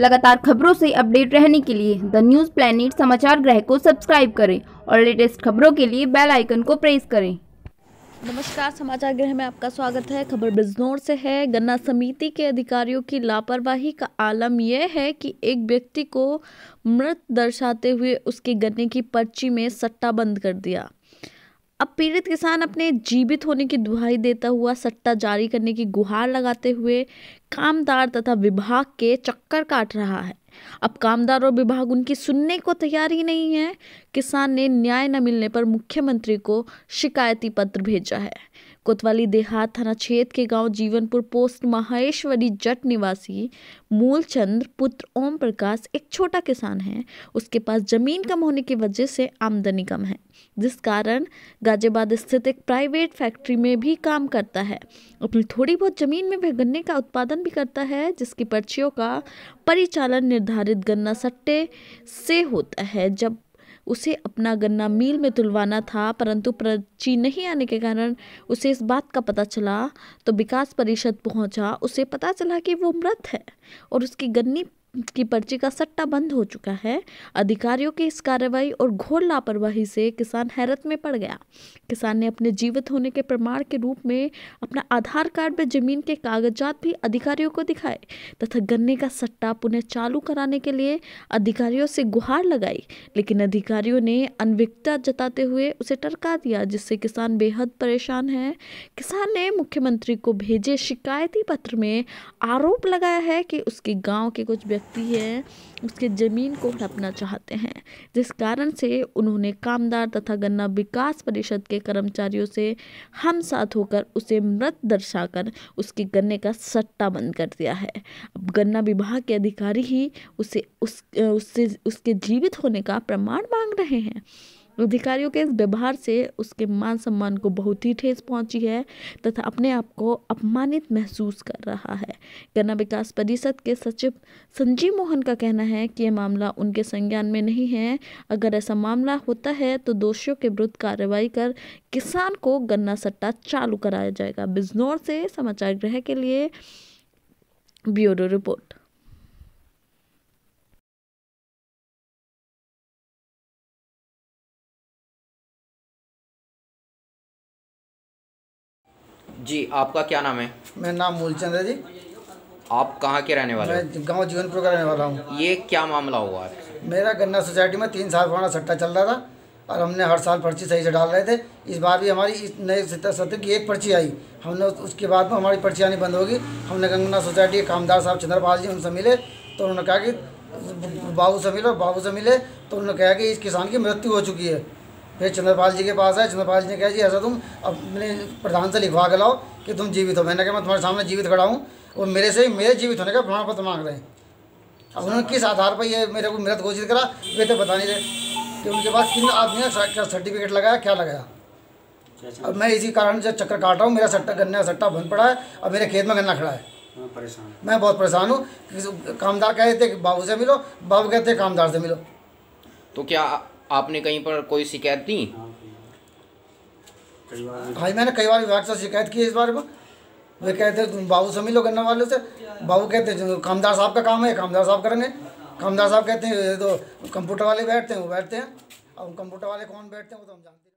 लगातार खबरों से अपडेट रहने के लिए द न्यूज़ प्लानिट समाचार ग्रह को सब्सक्राइब करें और लेटेस्ट खबरों के लिए बेल आइकन को प्रेस करें नमस्कार समाचार गृह में आपका स्वागत है खबर बिजनौर से है गन्ना समिति के अधिकारियों की लापरवाही का आलम यह है कि एक व्यक्ति को मृत दर्शाते हुए उसके गन्ने की पर्ची में सट्टा बंद कर दिया अब पीड़ित किसान अपने जीवित होने की दुहाई देता हुआ सट्टा जारी करने की गुहार लगाते हुए कामदार तथा विभाग के चक्कर काट रहा है अब कामदार और विभाग उनकी सुनने को तैयार ही नहीं है किसान ने न्याय न मिलने पर मुख्यमंत्री को शिकायती पत्र भेजा है कोतवाली देहात थाना क्षेत्र के गांव जीवनपुर पोस्ट माहेश्वरी जट निवासी मूलचंद्र पुत्र ओम प्रकाश एक छोटा किसान है उसके पास जमीन कम होने की वजह से आमदनी कम है जिस कारण गाजियाबाद स्थित एक प्राइवेट फैक्ट्री में भी काम करता है अपनी थोड़ी बहुत ज़मीन में वह गन्ने का उत्पादन भी करता है जिसकी पर्चियों का परिचालन निर्धारित गन्ना सट्टे से होता है जब उसे अपना गन्ना मील में तुलवाना था परंतु पर्ची नहीं आने के कारण उसे इस बात का पता चला तो विकास परिषद पहुंचा उसे पता चला कि वो मृत है और उसकी गन्नी की पर्ची का सट्टा बंद हो चुका है अधिकारियों की इस कार्रवाई और घोर लापरवाही से किसान हैरत में पड़ गया किसान ने अपने जीवित होने के प्रमाण के रूप में अपना आधार कार्ड व जमीन के कागजात भी अधिकारियों को दिखाए तथा गन्ने का सट्टा पुनः चालू कराने के लिए अधिकारियों से गुहार लगाई लेकिन अधिकारियों ने अनविकता जताते हुए उसे टरका दिया जिससे किसान बेहद परेशान है किसान ने मुख्यमंत्री को भेजे शिकायती पत्र में आरोप लगाया है कि उसके गाँव के कुछ व्यक्ति व्यक्ति है उसके ज़मीन को हड़पना चाहते हैं जिस कारण से उन्होंने कामदार तथा गन्ना विकास परिषद के कर्मचारियों से हम साथ होकर उसे मृत दर्शाकर उसके गन्ने का सट्टा बंद कर दिया है अब गन्ना विभाग के अधिकारी ही उसे उस उससे उसके जीवित होने का प्रमाण मांग रहे हैं अधिकारियों के इस व्यवहार से उसके मान सम्मान को बहुत ही ठेस पहुंची है तथा अपने आप को अपमानित महसूस कर रहा है गन्ना विकास परिषद के सचिव संजीव मोहन का कहना है कि यह मामला उनके संज्ञान में नहीं है अगर ऐसा मामला होता है तो दोषियों के विरुद्ध कार्रवाई कर किसान को गन्ना सट्टा चालू कराया जाएगा बिजनौर से समाचार गृह के लिए ब्यूरो रिपोर्ट जी आपका क्या नाम है मेरा नाम मूलचंद है जी आप कहाँ के रहने वाले मैं गांव जीवनपुर का रहने वाला हूँ ये क्या मामला हुआ है मेरा गन्ना सोसाइटी में तीन साल पुराना सट्टा चल रहा था और हमने हर साल पर्ची सही से डाल रहे थे इस बार भी हमारी इस नए सत्र सत्र की एक पर्ची आई हमने उसके बाद में हमारी पर्ची आनी बंद होगी हमने गंगना सोसाइटी के कामदार साहब चंद्रपाल जी उनसे मिले तो उन्होंने कहा कि बाबू से मिलो बाबू से मिले तो उन्होंने कहा कि इस किसान की मृत्यु हो चुकी है फिर चंद्रपाल जी के पास आए चंद्रपाल जी ने कहा जी ऐसा तुम अपने प्रधान से लिखवा के लाओ कि तुम जीवित हो मैंने कहा मैं तुम्हारे सामने जीवित खड़ा हूँ और मेरे से ही मेरे जीवित होने का प्रमाण पत्र मांग रहे हैं अब उन्होंने किस आधार पर ये मेरे को मृत घोषित करा वे तो बता नहीं रहे कि उनके पास किन आदमी ने क्या सर्टिफिकेट लगाया क्या लगाया अच्छा। अब मैं इसी कारण से चक्कर काट रहा हूँ मेरा सट्टा गन्ने का सट्टा बंद पड़ा है और मेरे खेत में गन्ना खड़ा है मैं परेशान मैं बहुत परेशान हूँ कामदार कहते बाबू से मिलो बाबू कहते कामदार से मिलो तो क्या आपने कहीं पर कोई शिकायत दी हाँ, भाई मैंने कई बार विभाग से शिकायत की इस बारे में वे कहते बाबू से मिलो गन्ना वाले से बाबू कहते हैं कामदार साहब का काम है कामदार साहब करेंगे कामदार साहब कहते हैं तो कंप्यूटर वाले बैठते हैं वो बैठते हैं और कंप्यूटर वाले कौन बैठते हैं वो तो हम जानते हैं